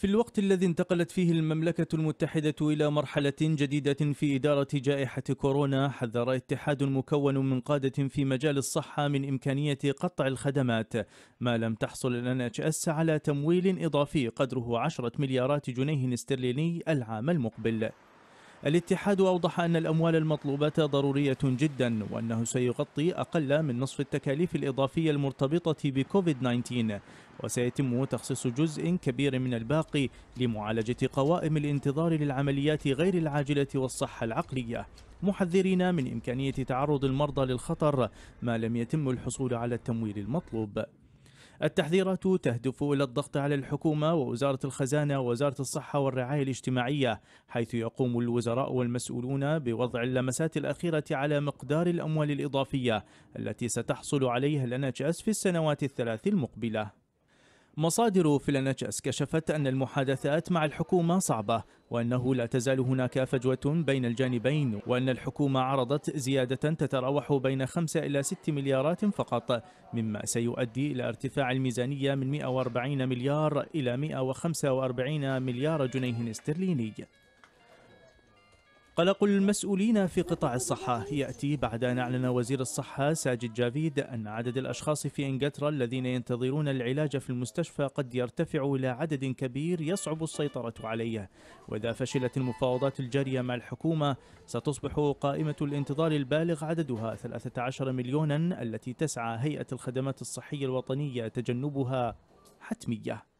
في الوقت الذي انتقلت فيه المملكة المتحدة إلى مرحلة جديدة في إدارة جائحة كورونا حذر اتحاد مكون من قادة في مجال الصحة من إمكانية قطع الخدمات ما لم تحصل ال NHS على تمويل إضافي قدره 10 مليارات جنيه استرليني العام المقبل الاتحاد أوضح أن الأموال المطلوبة ضرورية جدا وأنه سيغطي أقل من نصف التكاليف الإضافية المرتبطة بكوفيد-19 وسيتم تخصيص جزء كبير من الباقي لمعالجة قوائم الانتظار للعمليات غير العاجلة والصحة العقلية محذرين من إمكانية تعرض المرضى للخطر ما لم يتم الحصول على التمويل المطلوب التحذيرات تهدف إلى الضغط على الحكومة ووزارة الخزانة ووزارة الصحة والرعاية الاجتماعية حيث يقوم الوزراء والمسؤولون بوضع اللمسات الأخيرة على مقدار الأموال الإضافية التي ستحصل عليها NHS في السنوات الثلاث المقبلة مصادر فيلانتش كشفت أن المحادثات مع الحكومة صعبة وأنه لا تزال هناك فجوة بين الجانبين وأن الحكومة عرضت زيادة تتراوح بين 5 إلى 6 مليارات فقط مما سيؤدي إلى ارتفاع الميزانية من 140 مليار إلى 145 مليار جنيه استرليني قلق المسؤولين في قطاع الصحة يأتي بعد أن أعلن وزير الصحة ساجد جافيد أن عدد الأشخاص في إنجلترا الذين ينتظرون العلاج في المستشفى قد يرتفع إلى عدد كبير يصعب السيطرة عليه وإذا فشلت المفاوضات الجارية مع الحكومة ستصبح قائمة الانتظار البالغ عددها 13 مليونا التي تسعى هيئة الخدمات الصحية الوطنية تجنبها حتمية